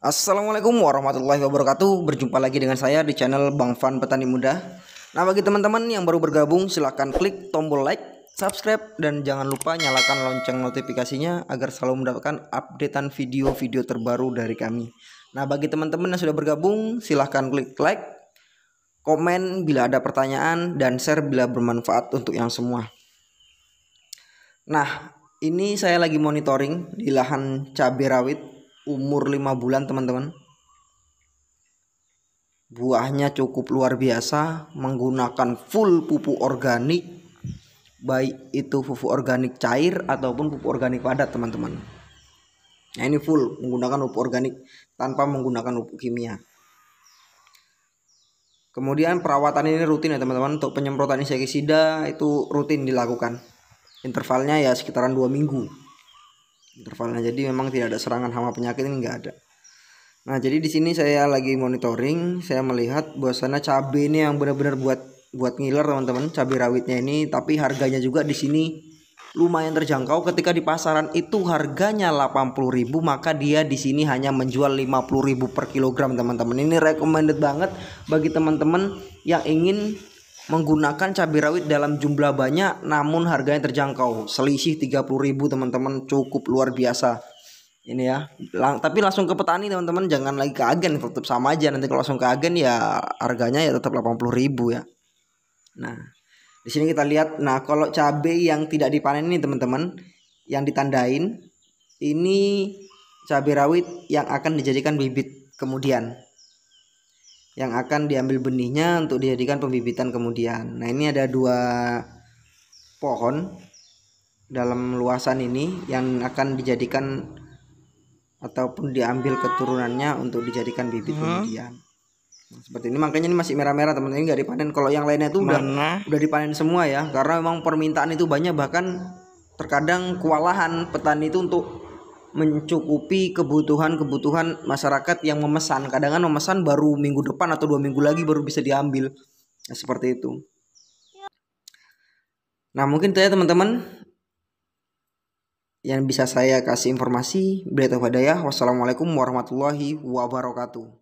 Assalamualaikum warahmatullahi wabarakatuh Berjumpa lagi dengan saya di channel Bang Fan Petani Muda Nah bagi teman-teman yang baru bergabung silahkan klik tombol like, subscribe Dan jangan lupa nyalakan lonceng notifikasinya Agar selalu mendapatkan updatean video-video terbaru dari kami Nah bagi teman-teman yang sudah bergabung silahkan klik like Komen bila ada pertanyaan dan share bila bermanfaat untuk yang semua Nah ini saya lagi monitoring di lahan cabai rawit umur 5 bulan teman-teman buahnya cukup luar biasa menggunakan full pupuk organik baik itu pupuk organik cair ataupun pupuk organik padat teman-teman nah ini full menggunakan pupuk organik tanpa menggunakan pupuk kimia kemudian perawatan ini rutin ya teman-teman untuk penyemprotan insektisida itu rutin dilakukan intervalnya ya sekitaran dua minggu intervalnya jadi memang tidak ada serangan hama penyakit ini enggak ada nah jadi di sini saya lagi monitoring saya melihat bahwasanya cabai ini yang benar-benar buat buat ngiler teman-teman cabai rawitnya ini tapi harganya juga di sini lumayan terjangkau ketika di pasaran itu harganya 80.000 maka dia di sini hanya menjual 50.000 per kilogram teman-teman ini recommended banget bagi teman-teman yang ingin menggunakan cabai rawit dalam jumlah banyak namun harganya terjangkau. Selisih 30.000 teman-teman cukup luar biasa. Ini ya. Lang tapi langsung ke petani teman-teman jangan lagi ke agen tetap sama aja nanti kalau langsung ke agen ya harganya ya tetap 80.000 ya. Nah, di sini kita lihat nah kalau cabai yang tidak dipanen ini teman-teman yang ditandain ini cabai rawit yang akan dijadikan bibit kemudian yang akan diambil benihnya untuk dijadikan pembibitan kemudian. Nah, ini ada dua pohon dalam luasan ini yang akan dijadikan ataupun diambil keturunannya untuk dijadikan bibit hmm. kemudian. Nah, seperti ini makanya ini masih merah-merah teman teman ini nggak dipanen. Kalau yang lainnya itu udah udah dipanen semua ya karena memang permintaan itu banyak bahkan terkadang kewalahan petani itu untuk mencukupi kebutuhan-kebutuhan masyarakat yang memesan. Kadang kan memesan baru minggu depan atau dua minggu lagi baru bisa diambil. Nah, seperti itu. Nah mungkin itu ya teman-teman yang bisa saya kasih informasi. Bila ya. Wassalamualaikum warahmatullahi wabarakatuh.